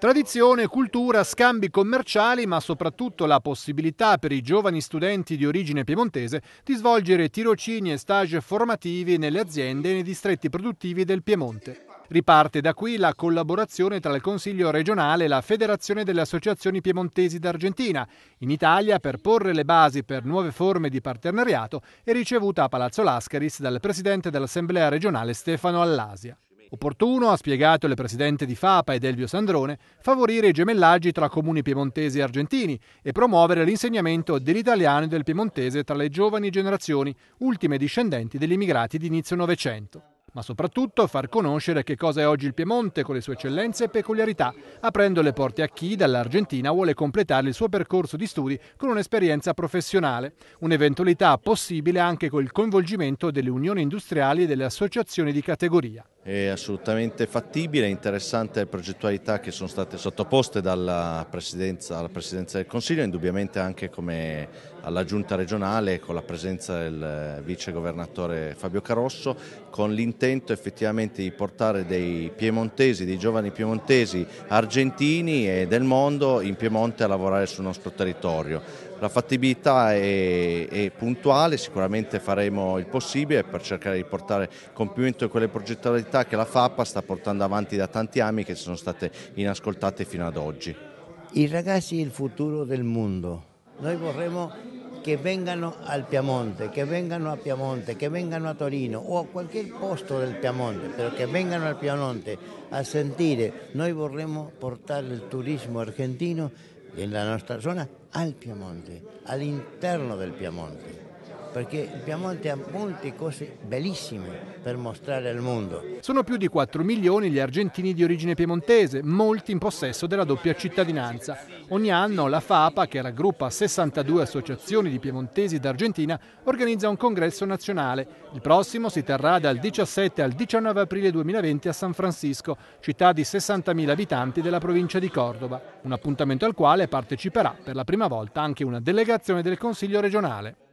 Tradizione, cultura, scambi commerciali, ma soprattutto la possibilità per i giovani studenti di origine piemontese di svolgere tirocini e stage formativi nelle aziende e nei distretti produttivi del Piemonte. Riparte da qui la collaborazione tra il Consiglio regionale e la Federazione delle Associazioni Piemontesi d'Argentina. In Italia, per porre le basi per nuove forme di partenariato, è ricevuta a Palazzo Lascaris dal Presidente dell'Assemblea regionale Stefano Allasia. Opportuno, ha spiegato il presidente di FAPA ed Elvio Sandrone, favorire i gemellaggi tra comuni piemontesi e argentini e promuovere l'insegnamento dell'italiano e del piemontese tra le giovani generazioni, ultime discendenti degli immigrati di inizio Novecento ma soprattutto far conoscere che cosa è oggi il Piemonte con le sue eccellenze e peculiarità, aprendo le porte a chi dall'Argentina vuole completare il suo percorso di studi con un'esperienza professionale, un'eventualità possibile anche col coinvolgimento delle unioni industriali e delle associazioni di categoria è assolutamente fattibile, interessante le progettualità che sono state sottoposte dalla presidenza, alla Presidenza del Consiglio, indubbiamente anche come alla Giunta regionale con la presenza del Vice Governatore Fabio Carosso, con l'intento effettivamente di portare dei piemontesi, dei giovani piemontesi argentini e del mondo in Piemonte a lavorare sul nostro territorio la fattibilità è, è, puntuale, sicuramente faremo il possibile per cercare di portare a compimento quelle progettualità che la FAPA sta portando avanti da tanti anni che sono state inascoltate fino ad oggi. I ragazzi il futuro del mondo. Noi vorremmo che vengano al Piemonte, che vengano a Piemonte, che vengano a Torino o a qualche posto del Piemonte, però che vengano al Piemonte a sentire. Noi vorremmo portare il turismo argentino nella nostra zona al Piemonte, all'interno del Piemonte perché il Piemonte ha molte cose bellissime per mostrare al mondo. Sono più di 4 milioni gli argentini di origine piemontese, molti in possesso della doppia cittadinanza. Ogni anno la FAPA, che raggruppa 62 associazioni di piemontesi d'Argentina, organizza un congresso nazionale. Il prossimo si terrà dal 17 al 19 aprile 2020 a San Francisco, città di 60.000 abitanti della provincia di Cordova. Un appuntamento al quale parteciperà per la prima volta anche una delegazione del Consiglio regionale.